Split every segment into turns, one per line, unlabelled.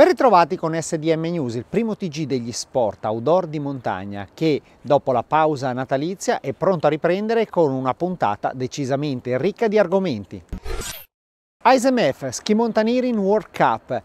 Ben ritrovati con SDM News, il primo TG degli sport outdoor di montagna che dopo la pausa natalizia è pronto a riprendere con una puntata decisamente ricca di argomenti. ASMF Ski Montanieri World Cup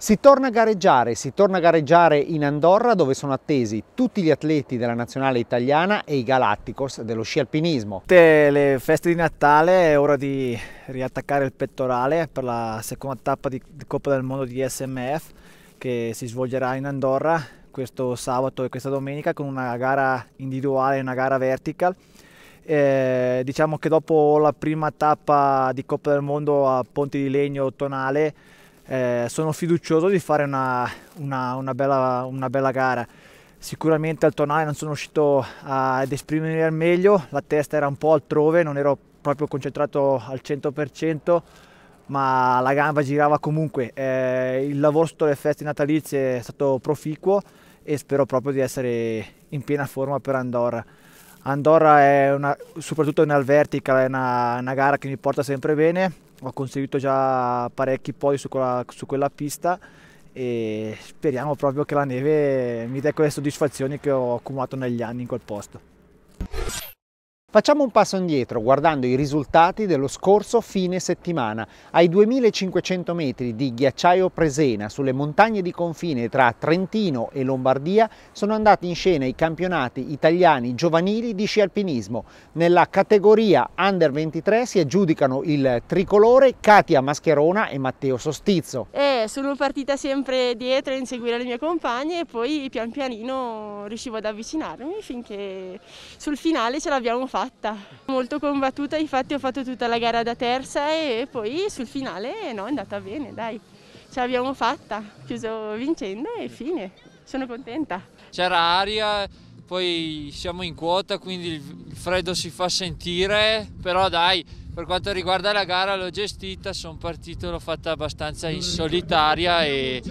si torna a gareggiare, si torna a gareggiare in Andorra dove sono attesi tutti gli atleti della nazionale italiana e i Galacticos dello sci alpinismo. Tutte
le feste di Natale è ora di riattaccare il pettorale per la seconda tappa di Coppa del Mondo di SMF che si svolgerà in Andorra questo sabato e questa domenica con una gara individuale e una gara vertical. Eh, diciamo che dopo la prima tappa di Coppa del Mondo a Ponte di Legno Tonale eh, sono fiducioso di fare una, una, una, bella, una bella gara sicuramente al tonale non sono riuscito ad esprimermi al meglio, la testa era un po' altrove, non ero proprio concentrato al 100%, ma la gamba girava comunque. Eh, il lavoro sotto le feste natalizie è stato proficuo e spero proprio di essere in piena forma per Andorra. Andorra è una, soprattutto nel vertical, è una, una gara che mi porta sempre bene, ho conseguito già parecchi podi su quella, su quella pista e speriamo proprio che la neve mi dia quelle soddisfazioni che ho accumulato negli anni in quel posto. Facciamo un passo
indietro guardando i risultati dello scorso fine settimana. Ai 2500 metri di ghiacciaio Presena sulle montagne di confine tra Trentino e Lombardia sono andati in scena i campionati italiani giovanili di sci alpinismo. Nella categoria Under 23 si aggiudicano il tricolore Katia Mascherona e Matteo Sostizzo. Eh, sono partita sempre dietro a inseguire le mie compagne e poi pian pianino riuscivo ad avvicinarmi finché sul finale ce l'abbiamo fatta fatta. Molto combattuta, infatti ho fatto tutta la gara da terza e poi sul finale no, è andata bene, dai. Ce l'abbiamo fatta, chiuso vincendo e fine. Sono contenta. C'era aria, poi siamo in quota, quindi il freddo si fa sentire, però dai, per quanto riguarda la gara l'ho gestita, sono partito, l'ho fatta abbastanza in solitaria e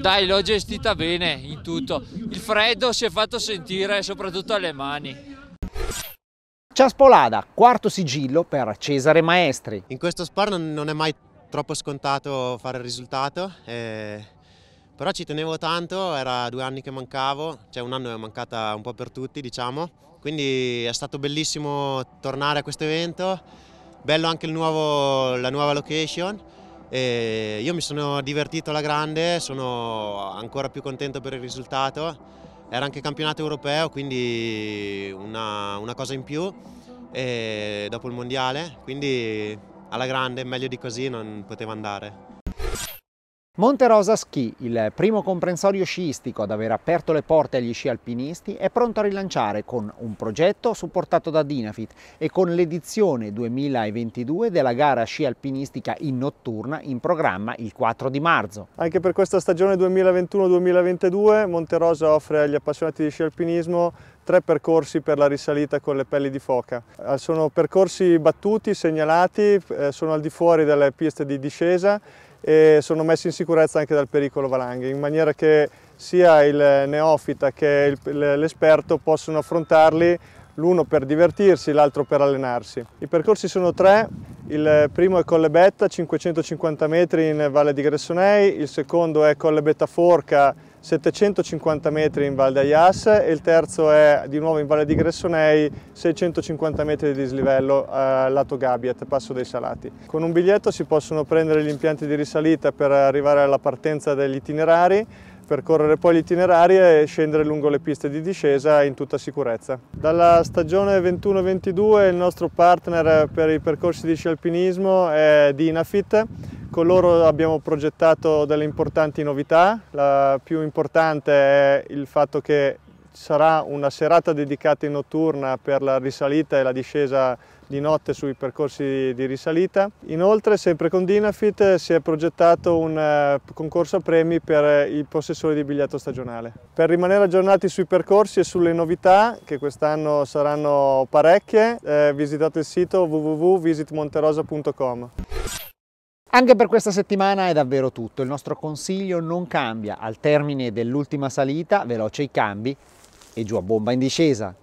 dai, l'ho gestita bene in tutto. Il freddo si è fatto sentire soprattutto alle mani.
Ciaspolada, quarto sigillo per Cesare Maestri. In questo sport non è mai troppo scontato fare il risultato, eh, però ci tenevo tanto, era due anni che mancavo, cioè un anno è mancata un po' per tutti diciamo, quindi è stato bellissimo tornare a questo evento, bello anche nuovo, la nuova location, eh, io mi sono divertito alla grande, sono ancora più contento per il risultato era anche campionato europeo, quindi una, una cosa in più dopo il mondiale, quindi alla grande, meglio di così non poteva andare.
Monte Rosa Ski, il primo comprensorio sciistico ad aver aperto le porte agli sci alpinisti, è pronto a rilanciare con un progetto supportato da Dinafit e con l'edizione 2022 della gara sci alpinistica in notturna in programma il 4 di marzo.
Anche per questa stagione 2021-2022 Monte Rosa offre agli appassionati di sci alpinismo tre percorsi per la risalita con le pelli di foca. Eh, sono percorsi battuti, segnalati, eh, sono al di fuori delle piste di discesa e sono messi in sicurezza anche dal pericolo valanghe, in maniera che sia il neofita che l'esperto possano affrontarli l'uno per divertirsi, l'altro per allenarsi. I percorsi sono tre, il primo è Colle Betta, 550 metri in Valle di Gressonei, il secondo è Colle Betta Forca, 750 metri in Val d'Aias e il terzo è di nuovo in Valle di Gressonei, 650 metri di dislivello eh, lato Gabiet, passo dei Salati. Con un biglietto si possono prendere gli impianti di risalita per arrivare alla partenza degli itinerari, percorrere poi gli itinerari e scendere lungo le piste di discesa in tutta sicurezza. Dalla stagione 21-22 il nostro partner per i percorsi di sci alpinismo è Dinafit con loro abbiamo progettato delle importanti novità, la più importante è il fatto che sarà una serata dedicata in notturna per la risalita e la discesa di notte sui percorsi di risalita. Inoltre, sempre con Dinafit, si è progettato un eh, concorso a premi per i possessori di biglietto stagionale. Per rimanere aggiornati sui percorsi e sulle novità, che quest'anno saranno parecchie, eh, visitate il sito www.visitmonterosa.com.
Anche per questa settimana è davvero tutto, il nostro consiglio non cambia, al termine dell'ultima salita veloce i cambi e giù a bomba in discesa.